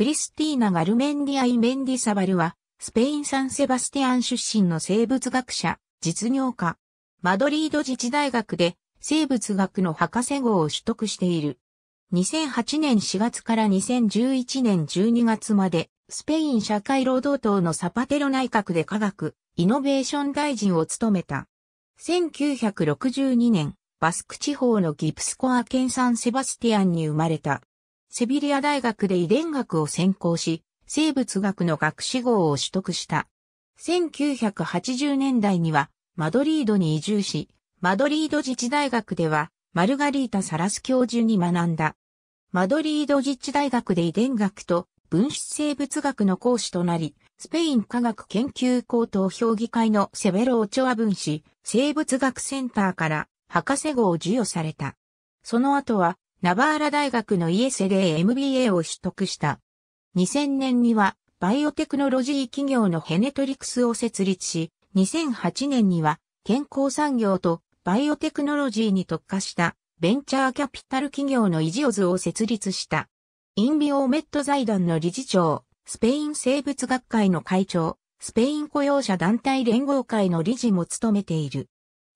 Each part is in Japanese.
クリスティーナ・ガルメンディア・イメンディサバルは、スペイン・サン・セバスティアン出身の生物学者、実業家。マドリード自治大学で生物学の博士号を取得している。2008年4月から2011年12月まで、スペイン社会労働党のサパテロ内閣で科学、イノベーション大臣を務めた。1962年、バスク地方のギプスコア県サンセバスティアンに生まれた。セビリア大学で遺伝学を専攻し、生物学の学士号を取得した。1980年代には、マドリードに移住し、マドリード自治大学では、マルガリータ・サラス教授に学んだ。マドリード自治大学で遺伝学と分子生物学の講師となり、スペイン科学研究高等評議会のセベロ・オチョア分子生物学センターから博士号を授与された。その後はナバーラ大学のイエセで MBA を取得した。2000年にはバイオテクノロジー企業のヘネトリクスを設立し、2008年には健康産業とバイオテクノロジーに特化したベンチャーキャピタル企業のイジオズを設立した。インビオーメット財団の理事長、スペイン生物学会の会長、スペイン雇用者団体連合会の理事も務めている。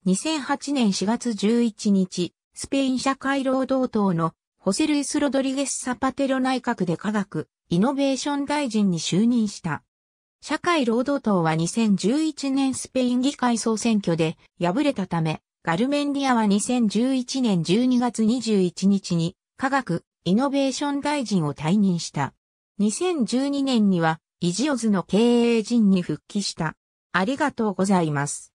2008年4月11日、スペイン社会労働党のホセルイス・ロドリゲス・サパテロ内閣で科学、イノベーション大臣に就任した。社会労働党は2011年スペイン議会総選挙で敗れたため、ガルメンディアは2011年12月21日に科学、イノベーション大臣を退任した。2012年にはイジオズの経営陣に復帰した。ありがとうございます。